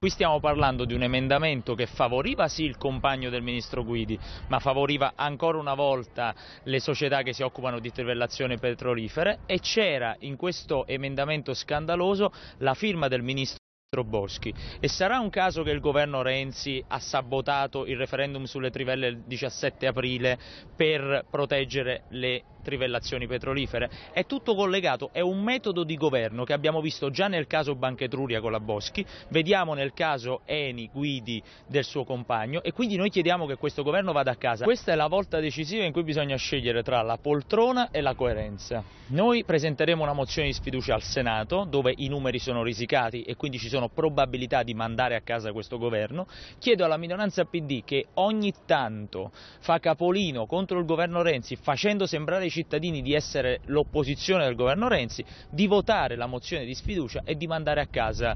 Qui stiamo parlando di un emendamento che favoriva sì il compagno del ministro Guidi, ma favoriva ancora una volta le società che si occupano di trivellazione petrolifere e c'era in questo emendamento scandaloso la firma del ministro Boschi. E sarà un caso che il governo Renzi ha sabotato il referendum sulle trivelle il 17 aprile per proteggere le trivellazioni petrolifere. È tutto collegato, è un metodo di governo che abbiamo visto già nel caso Banca Etruria con la Boschi, vediamo nel caso Eni Guidi del suo compagno e quindi noi chiediamo che questo governo vada a casa. Questa è la volta decisiva in cui bisogna scegliere tra la poltrona e la coerenza. Noi presenteremo una mozione di sfiducia al Senato dove i numeri sono risicati e quindi ci sono probabilità di mandare a casa questo governo. Chiedo alla minoranza PD che ogni tanto fa capolino contro il governo Renzi facendo sembrare ai cittadini di essere l'opposizione del governo Renzi, di votare la mozione di sfiducia e di mandare a casa